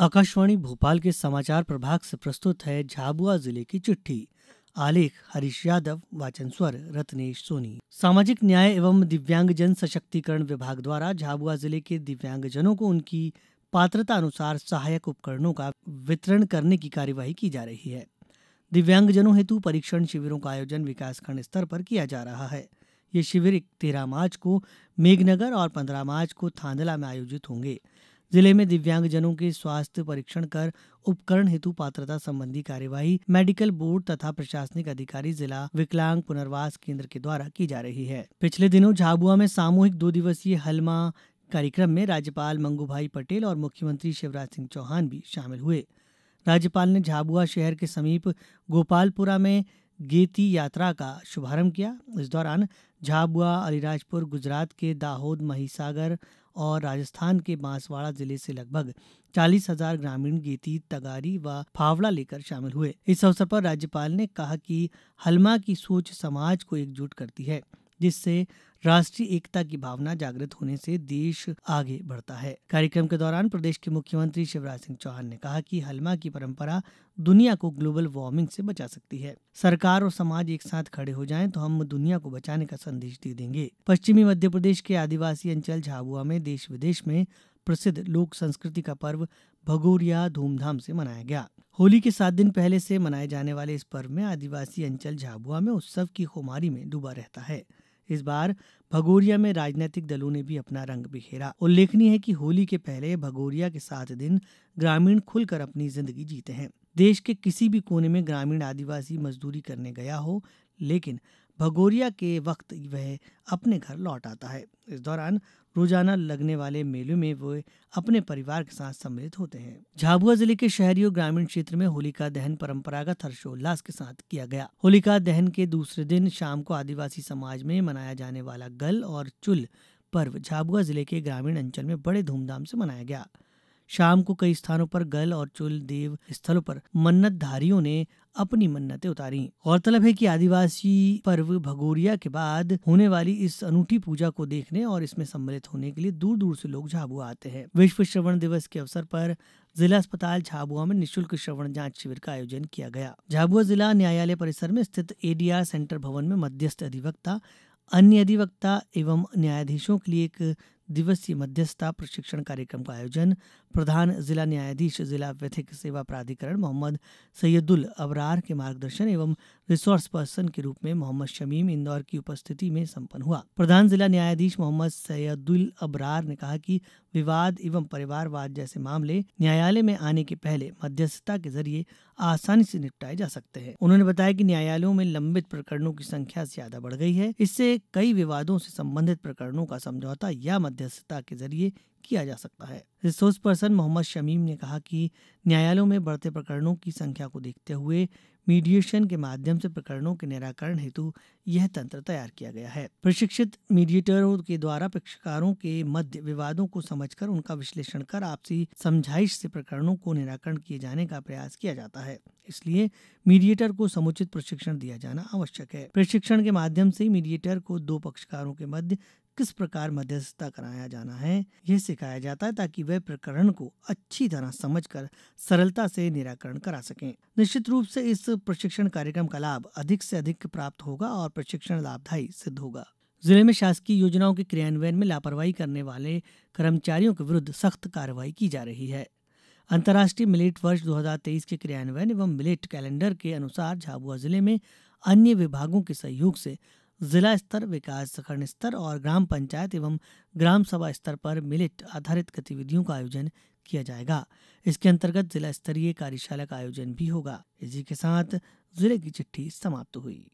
आकाशवाणी भोपाल के समाचार प्रभाग से प्रस्तुत है झाबुआ जिले की चिट्ठी आलेख हरीश यादव वाचन स्वर रत्नेश सोनी सामाजिक न्याय एवं दिव्यांगजन सशक्तिकरण विभाग द्वारा झाबुआ जिले के दिव्यांगजनों को उनकी पात्रता अनुसार सहायक उपकरणों का वितरण करने की कार्यवाही की जा रही है दिव्यांगजनों हेतु परीक्षण शिविरों का आयोजन विकासखंड स्तर पर किया जा रहा है ये शिविर तेरह मार्च को मेघनगर और पंद्रह मार्च को थांदला में आयोजित होंगे जिले में दिव्यांगजनों के स्वास्थ्य परीक्षण कर उपकरण हेतु पात्रता संबंधी कार्यवाही मेडिकल बोर्ड तथा प्रशासनिक अधिकारी जिला विकलांग पुनर्वास केंद्र के द्वारा की जा रही है पिछले दिनों झाबुआ में सामूहिक दो दिवसीय हलमा कार्यक्रम में राज्यपाल मंगूभाई पटेल और मुख्यमंत्री शिवराज सिंह चौहान भी शामिल हुए राज्यपाल ने झाबुआ शहर के समीप गोपालपुरा में गेती यात्रा का शुभारंभ किया इस दौरान झाबुआ अलीराजपुर गुजरात के दाहोद महिसागर और राजस्थान के बांसवाड़ा जिले से लगभग चालीस हजार ग्रामीण गेती तगारी व फावड़ा लेकर शामिल हुए इस अवसर पर राज्यपाल ने कहा कि हलमा की सोच समाज को एकजुट करती है जिससे राष्ट्रीय एकता की भावना जागृत होने से देश आगे बढ़ता है कार्यक्रम के दौरान प्रदेश के मुख्यमंत्री शिवराज सिंह चौहान ने कहा कि हलमा की परंपरा दुनिया को ग्लोबल वार्मिंग से बचा सकती है सरकार और समाज एक साथ खड़े हो जाएं तो हम दुनिया को बचाने का संदेश दे देंगे पश्चिमी मध्य प्रदेश के आदिवासी अंचल झाबुआ में देश विदेश में प्रसिद्ध लोक संस्कृति का पर्व भगोरिया धूमधाम से मनाया गया होली के सात दिन पहले से मनाए जाने वाले इस पर्व में आदिवासी अंचल झाबुआ में उत्सव की खुमारी में डूबा रहता है इस बार भगोरिया में राजनैतिक दलों ने भी अपना रंग बिखेरा उल्लेखनीय है कि होली के पहले भगोरिया के सात दिन ग्रामीण खुलकर अपनी जिंदगी जीते हैं देश के किसी भी कोने में ग्रामीण आदिवासी मजदूरी करने गया हो लेकिन भगोरिया के वक्त वह अपने घर लौट आता है इस दौरान रोजाना लगने वाले मेले में वे अपने परिवार के साथ सम्मिलित होते हैं झाबुआ जिले के शहरी और ग्रामीण क्षेत्र में होलिका दहन परंपरागत हर्षोल्लास के साथ किया गया होलिका दहन के दूसरे दिन शाम को आदिवासी समाज में मनाया जाने वाला गल और चुल पर्व झाबुआ जिले के ग्रामीण अंचल में बड़े धूमधाम से मनाया गया शाम को कई स्थानों पर गल और चुल देव स्थलों पर मन्नतधारियों ने अपनी मन्नतें उतारी गौरतलब है कि आदिवासी पर्व भगोरिया के बाद होने वाली इस अनूठी पूजा को देखने और इसमें सम्मिलित होने के लिए दूर दूर से लोग झाबुआ आते हैं विश्व श्रवण दिवस के अवसर पर जिला अस्पताल झाबुआ में निशुल्क श्रवण जांच शिविर का आयोजन किया गया झाबुआ जिला न्यायालय परिसर में स्थित एडीआर सेंटर भवन में मध्यस्थ अधिवक्ता अन्य अधिवक्ता एवं न्यायाधीशों के लिए एक दिवसीय मध्यस्थता प्रशिक्षण कार्यक्रम का आयोजन प्रधान जिला न्यायाधीश जिला विधिक सेवा प्राधिकरण मोहम्मद सैयदुल अबरार के मार्गदर्शन एवं रिसोर्स पर्सन के रूप में मोहम्मद शमीम इंदौर की उपस्थिति में संपन्न हुआ प्रधान जिला न्यायाधीश मोहम्मद सैयदुल अबरार ने कहा कि विवाद एवं परिवारवाद जैसे मामले न्यायालय में आने के पहले मध्यस्थता के जरिए आसानी से निपटाए जा सकते हैं उन्होंने बताया कि न्यायालयों में लंबित प्रकरणों की संख्या ज्यादा बढ़ गई है इससे कई विवादों से संबंधित प्रकरणों का समझौता या मध्य मध्यस्थता के जरिए किया जा सकता है रिसोर्स पर्सन मोहम्मद शमीम ने कहा कि न्यायालयों में बढ़ते प्रकरणों की संख्या को देखते हुए मीडिएशन के माध्यम से प्रकरणों के निराकरण हेतु यह तंत्र तैयार किया गया है प्रशिक्षित मीडिएटरों के द्वारा पक्षकारों के मध्य विवादों को समझकर उनका विश्लेषण कर आपसी समझाइश से प्रकरणों को निराकरण किए जाने का प्रयास किया जाता है इसलिए मीडिएटर को समुचित प्रशिक्षण दिया जाना आवश्यक है प्रशिक्षण के माध्यम से मीडिएटर को दो पक्षकारों के मध्य किस प्रकार मध्यस्थता कराया जाना है यह सिखाया जाता है ताकि वे प्रकरण को अच्छी तरह समझकर सरलता से निराकरण करा सकें निश्चित रूप से इस प्रशिक्षण कार्यक्रम का लाभ अधिक से अधिक प्राप्त होगा और प्रशिक्षण लाभदायी सिद्ध होगा जिले में शासकीय योजनाओं के क्रियान्वयन में लापरवाही करने वाले कर्मचारियों के विरुद्ध सख्त कार्रवाई की जा रही है अंतर्राष्ट्रीय मिलेट वर्ष 2023 के क्रियान्वयन एवं मिलेट कैलेंडर के अनुसार झाबुआ जिले में अन्य विभागों के सहयोग से जिला स्तर विकास खंड स्तर और ग्राम पंचायत एवं ग्राम सभा स्तर पर मिलेट आधारित गतिविधियों का आयोजन किया जाएगा इसके अंतर्गत जिला स्तरीय कार्यशाला का आयोजन भी होगा इसी के साथ जिले की चिट्ठी समाप्त हुई